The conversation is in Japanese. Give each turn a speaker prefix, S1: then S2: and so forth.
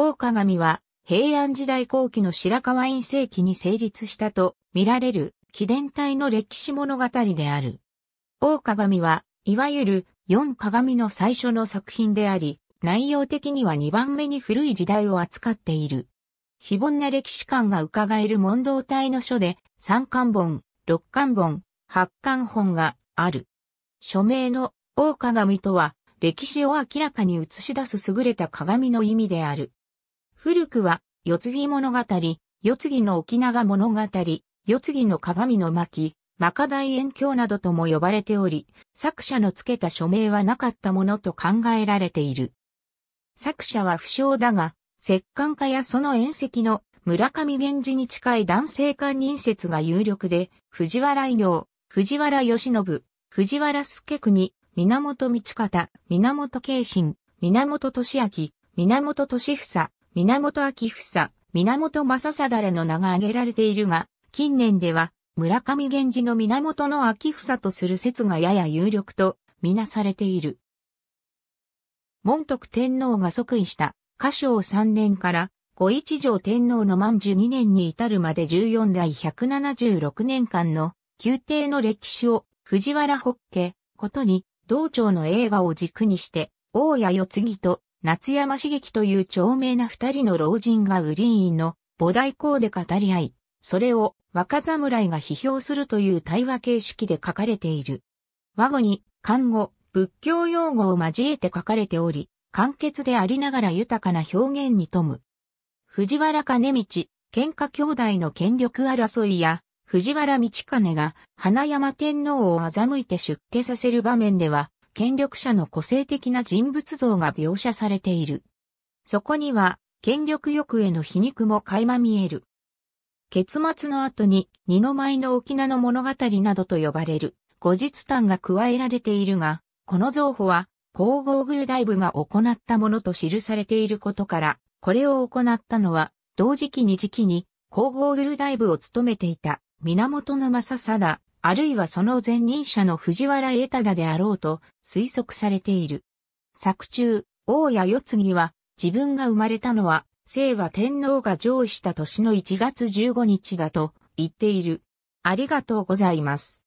S1: 大鏡は平安時代後期の白河院世紀に成立したと見られる紀伝体の歴史物語である。大鏡は、いわゆる四鏡の最初の作品であり、内容的には2番目に古い時代を扱っている。非凡な歴史観が伺える問答体の書で、三巻本、六巻本、八巻本がある。署名の大鏡とは、歴史を明らかに映し出す優れた鏡の意味である。古くは、四つ木物語、四つ木の沖縄物語、四つ木の鏡の巻、マカ大円鏡などとも呼ばれており、作者の付けた署名はなかったものと考えられている。作者は不詳だが、石棺家やその縁石の村上源氏に近い男性官人説が有力で、藤原異行、藤原義信、藤原助国、源道方、源慶信、源俊明、源俊房、源明房、源正貞の名が挙げられているが、近年では、村上源氏の源の明房とする説がやや有力と、みなされている。門徳天皇が即位した、嘉祥3年から、五一条天皇の満12年に至るまで14代176年間の、宮廷の歴史を、藤原北家、ことに、道長の映画を軸にして、大谷世継ぎと夏山茂樹という長命な二人の老人がウリーンの菩提公で語り合い、それを若侍が批評するという対話形式で書かれている。和語に、漢語、仏教用語を交えて書かれており、簡潔でありながら豊かな表現に富む。藤原兼道、喧嘩兄弟の権力争いや、藤原道兼が花山天皇を欺いて出家させる場面では、権力者の個性的な人物像が描写されている。そこには、権力欲への皮肉も垣間見える。結末の後に、二の舞の沖縄の物語などと呼ばれる、後日談が加えられているが、この造法は、皇后宮大部が行ったものと記されていることから、これを行ったのは、同時期に時期に、皇后宮大部を務めていた源正貞、あるいはその前任者の藤原栄忠であろうと推測されている。作中、大谷世継は、自分が生まれたのは、清和天皇が上位した年の1月15日だと言っている。ありがとうございます。